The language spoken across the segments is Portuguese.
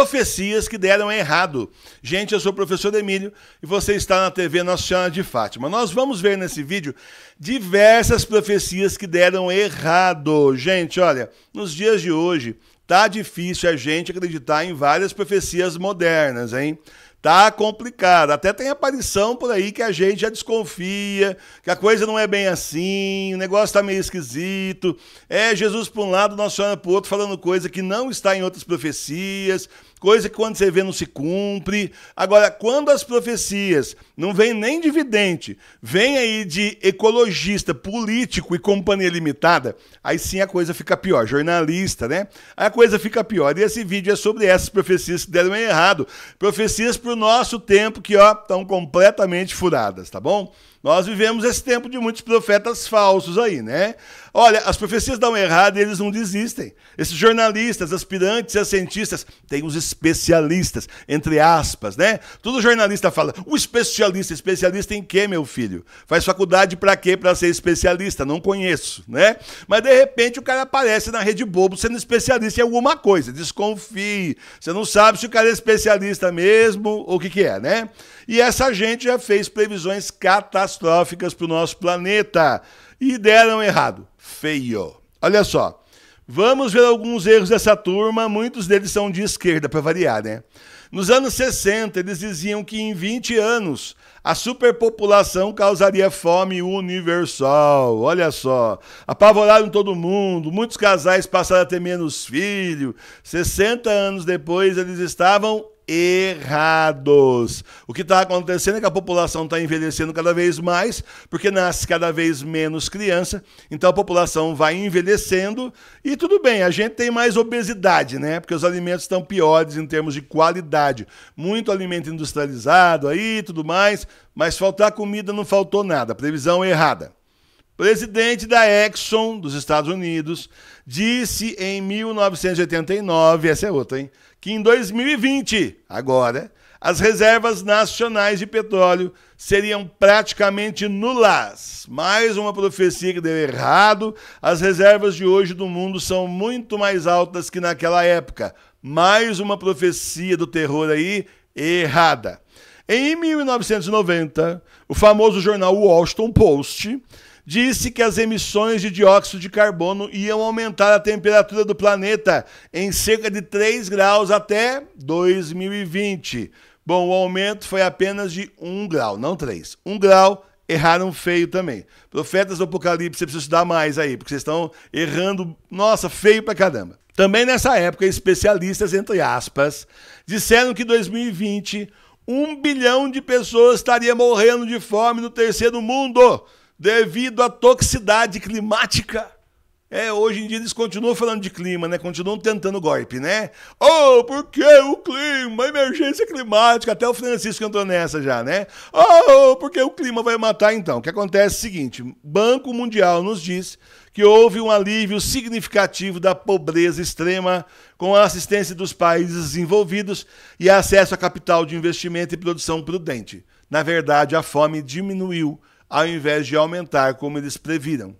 profecias que deram errado. Gente, eu sou o professor Emílio e você está na TV Nossa Senhora de Fátima. Nós vamos ver nesse vídeo diversas profecias que deram errado. Gente, olha, nos dias de hoje tá difícil a gente acreditar em várias profecias modernas, hein? Tá complicado. Até tem aparição por aí que a gente já desconfia, que a coisa não é bem assim, o negócio tá meio esquisito. É Jesus para um lado, Nossa Senhora para outro, falando coisa que não está em outras profecias, coisa que quando você vê não se cumpre. Agora, quando as profecias não vêm nem de vidente, vem aí de ecologista, político e companhia limitada, aí sim a coisa fica pior. Jornalista, né? Aí a coisa fica pior. E esse vídeo é sobre essas profecias que deram errado. Profecias por para o nosso tempo que ó, estão completamente furadas, tá bom? Nós vivemos esse tempo de muitos profetas falsos aí, né? Olha, as profecias dão errado e eles não desistem. Esses jornalistas, aspirantes e cientistas, tem os especialistas, entre aspas, né? Todo jornalista fala, o especialista, especialista em quê, meu filho? Faz faculdade para quê? Para ser especialista? Não conheço, né? Mas de repente o cara aparece na Rede Bobo sendo especialista em alguma coisa. Desconfie. Você não sabe se o cara é especialista mesmo ou o que que é, né? E essa gente já fez previsões catastróficas catastróficas para o nosso planeta. E deram errado. Feio. Olha só. Vamos ver alguns erros dessa turma, muitos deles são de esquerda, para variar, né? Nos anos 60, eles diziam que em 20 anos a superpopulação causaria fome universal. Olha só, apavoraram todo mundo, muitos casais passaram a ter menos filho. 60 anos depois, eles estavam errados. O que está acontecendo é que a população está envelhecendo cada vez mais, porque nasce cada vez menos criança, então a população vai envelhecendo e tudo bem, a gente tem mais obesidade, né? Porque os alimentos estão piores em termos de qualidade. Muito alimento industrializado aí, tudo mais, mas faltar comida não faltou nada. Previsão errada presidente da Exxon dos Estados Unidos, disse em 1989, essa é outra, hein? Que em 2020, agora, as reservas nacionais de petróleo seriam praticamente nulas. Mais uma profecia que deu errado. As reservas de hoje do mundo são muito mais altas que naquela época. Mais uma profecia do terror aí errada. Em 1990, o famoso jornal Washington Post disse que as emissões de dióxido de carbono iam aumentar a temperatura do planeta em cerca de 3 graus até 2020. Bom, o aumento foi apenas de 1 grau, não 3. 1 grau erraram feio também. Profetas do Apocalipse, você precisa estudar mais aí, porque vocês estão errando, nossa, feio pra caramba. Também nessa época, especialistas, entre aspas, disseram que 2020 um bilhão de pessoas estaria morrendo de fome no terceiro mundo, devido à toxicidade climática. É, hoje em dia eles continuam falando de clima, né? Continuam tentando golpe, né? Oh, por que o clima? Emergência climática. Até o Francisco entrou nessa já, né? Oh, porque o clima vai matar então. O que acontece é o seguinte: Banco Mundial nos diz que houve um alívio significativo da pobreza extrema com a assistência dos países envolvidos e acesso a capital de investimento e produção prudente. Na verdade, a fome diminuiu ao invés de aumentar como eles previram.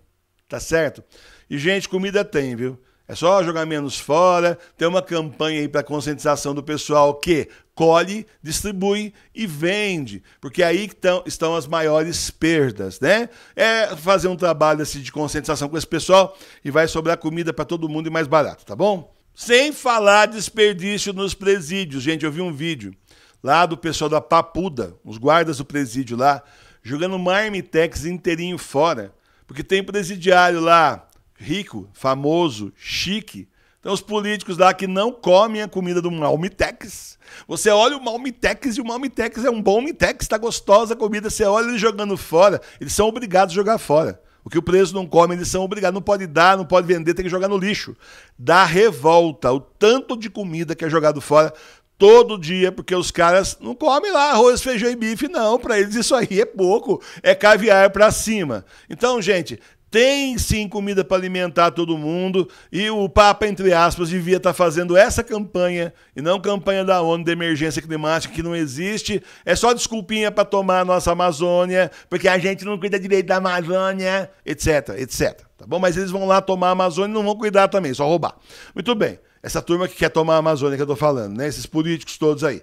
Tá certo? E, gente, comida tem, viu? É só jogar menos fora. Tem uma campanha aí para conscientização do pessoal que colhe, distribui e vende, porque é aí tão, estão as maiores perdas, né? É fazer um trabalho assim, de conscientização com esse pessoal e vai sobrar comida para todo mundo e mais barato, tá bom? Sem falar desperdício nos presídios. Gente, eu vi um vídeo lá do pessoal da Papuda, os guardas do presídio lá, jogando marmitex inteirinho fora, porque tem presidiário lá, rico, famoso, chique. Então os políticos lá que não comem a comida do marmitex. Você olha o Malmitex e o Malmitex é um bom mitex, está gostosa a comida, você olha ele jogando fora, eles são obrigados a jogar fora. O que o preso não come, eles são obrigados. Não pode dar, não pode vender, tem que jogar no lixo. Dá revolta o tanto de comida que é jogado fora todo dia, porque os caras não comem lá arroz, feijão e bife, não. Para eles isso aí é pouco, é caviar para cima. Então, gente, tem sim comida para alimentar todo mundo e o Papa, entre aspas, devia estar tá fazendo essa campanha e não campanha da ONU de emergência climática que não existe. É só desculpinha para tomar a nossa Amazônia, porque a gente não cuida direito da Amazônia, etc, etc. Tá bom? Mas eles vão lá tomar a Amazônia e não vão cuidar também, só roubar. Muito bem. Essa turma que quer tomar a Amazônia que eu tô falando, né? Esses políticos todos aí.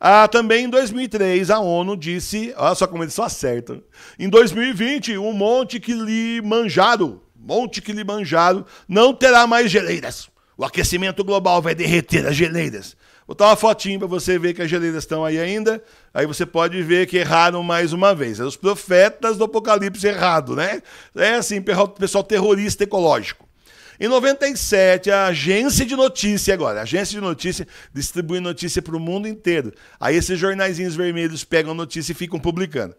Ah, também em 2003 a ONU disse, olha só como eles só acertam. Né? Em 2020, o Monte Kilimanjaro, Monte Kilimanjaro não terá mais geleiras. O aquecimento global vai derreter as geleiras. Vou botar uma fotinho para você ver que as geleiras estão aí ainda. Aí você pode ver que erraram mais uma vez. Os profetas do apocalipse errado, né? É assim, pessoal terrorista ecológico. Em 97, a agência de notícia, agora, a agência de notícia distribui notícia para o mundo inteiro. Aí esses jornaizinhos vermelhos pegam notícia e ficam publicando.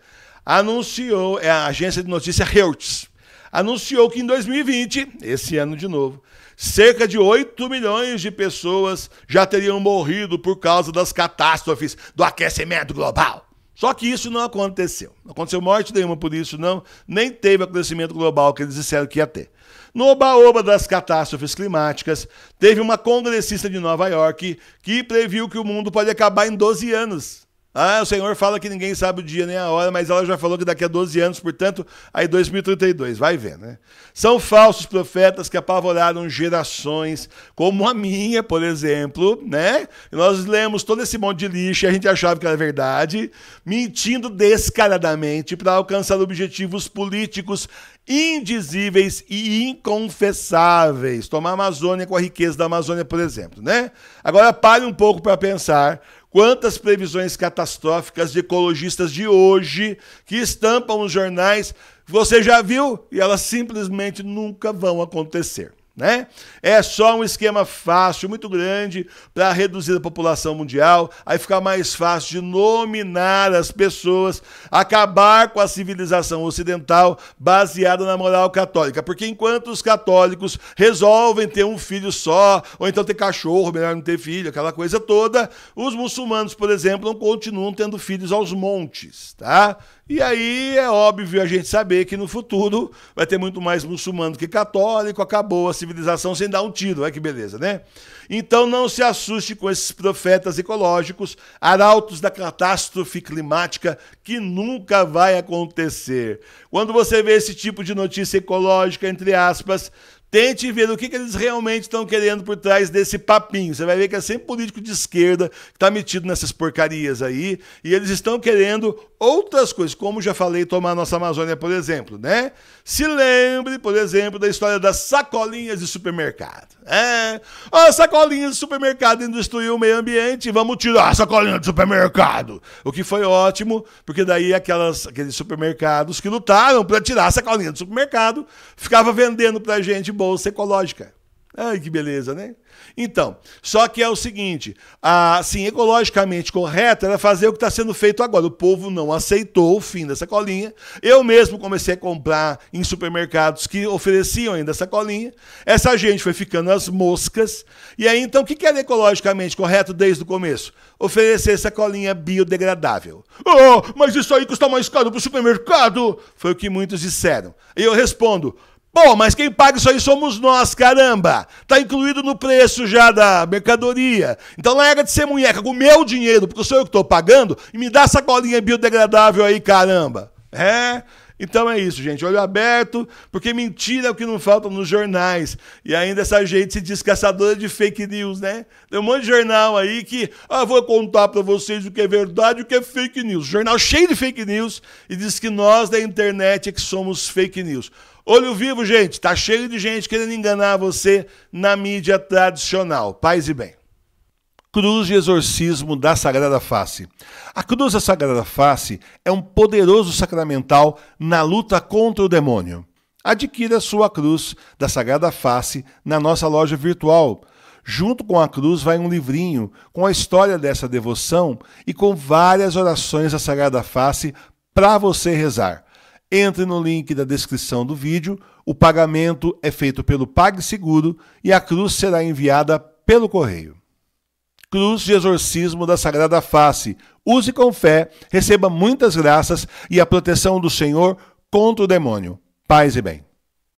Anunciou, é a agência de notícia Reuters, anunciou que em 2020, esse ano de novo, cerca de 8 milhões de pessoas já teriam morrido por causa das catástrofes do aquecimento global. Só que isso não aconteceu. Não aconteceu morte nenhuma por isso, não. Nem teve aquecimento global que eles disseram que ia ter. No baoba das catástrofes climáticas, teve uma congressista de Nova York que previu que o mundo pode acabar em 12 anos. Ah, o Senhor fala que ninguém sabe o dia nem a hora, mas ela já falou que daqui a 12 anos, portanto, aí 2032, vai ver, né? São falsos profetas que apavoraram gerações, como a minha, por exemplo, né? nós lemos todo esse monte de lixo e a gente achava que era verdade, mentindo descaradamente para alcançar objetivos políticos indizíveis e inconfessáveis. Tomar a Amazônia com a riqueza da Amazônia, por exemplo, né? Agora pare um pouco para pensar Quantas previsões catastróficas de ecologistas de hoje que estampam nos jornais, você já viu e elas simplesmente nunca vão acontecer. Né? É só um esquema fácil, muito grande, para reduzir a população mundial, aí ficar mais fácil de nominar as pessoas, acabar com a civilização ocidental baseada na moral católica. Porque enquanto os católicos resolvem ter um filho só, ou então ter cachorro, melhor não ter filho, aquela coisa toda, os muçulmanos, por exemplo, não continuam tendo filhos aos montes, tá? E aí é óbvio a gente saber que no futuro vai ter muito mais muçulmano que católico, acabou a civilização sem dar um tiro, olha que beleza, né? Então não se assuste com esses profetas ecológicos, arautos da catástrofe climática que nunca vai acontecer. Quando você vê esse tipo de notícia ecológica, entre aspas, Tente ver o que, que eles realmente estão querendo por trás desse papinho. Você vai ver que é sempre político de esquerda que está metido nessas porcarias aí. E eles estão querendo outras coisas, como já falei, tomar a nossa Amazônia, por exemplo, né? Se lembre, por exemplo, da história das sacolinhas de supermercado. É, né? a sacolinha de supermercado destruiu o meio ambiente, vamos tirar a sacolinha de supermercado. O que foi ótimo, porque daí aquelas, aqueles supermercados que lutaram para tirar a sacolinha do supermercado, ficava vendendo para gente boa bolsa ecológica. Ai, que beleza, né? Então, só que é o seguinte, assim, ecologicamente correto era fazer o que está sendo feito agora. O povo não aceitou o fim da sacolinha. Eu mesmo comecei a comprar em supermercados que ofereciam ainda essa colinha. Essa gente foi ficando as moscas. E aí, então, o que era ecologicamente correto desde o começo? Oferecer essa colinha biodegradável. Oh, mas isso aí custa mais caro para o supermercado! Foi o que muitos disseram. E eu respondo, Bom, mas quem paga isso aí somos nós, caramba. Tá incluído no preço já da mercadoria. Então larga de ser munheca com o meu dinheiro, porque sou eu que estou pagando, e me dá essa colinha biodegradável aí, caramba. É? Então é isso, gente. Olho aberto, porque mentira é o que não falta nos jornais. E ainda essa gente se diz caçadora de fake news, né? Tem um monte de jornal aí que, ah, vou contar para vocês o que é verdade e o que é fake news. Jornal cheio de fake news e diz que nós da internet é que somos fake news. Olho vivo, gente, tá cheio de gente querendo enganar você na mídia tradicional. Paz e bem. Cruz de exorcismo da Sagrada Face. A cruz da Sagrada Face é um poderoso sacramental na luta contra o demônio. Adquira sua cruz da Sagrada Face na nossa loja virtual. Junto com a cruz vai um livrinho com a história dessa devoção e com várias orações da Sagrada Face para você rezar. Entre no link da descrição do vídeo, o pagamento é feito pelo PagSeguro e a cruz será enviada pelo correio. Cruz de Exorcismo da Sagrada Face. Use com fé, receba muitas graças e a proteção do Senhor contra o demônio. Paz e bem.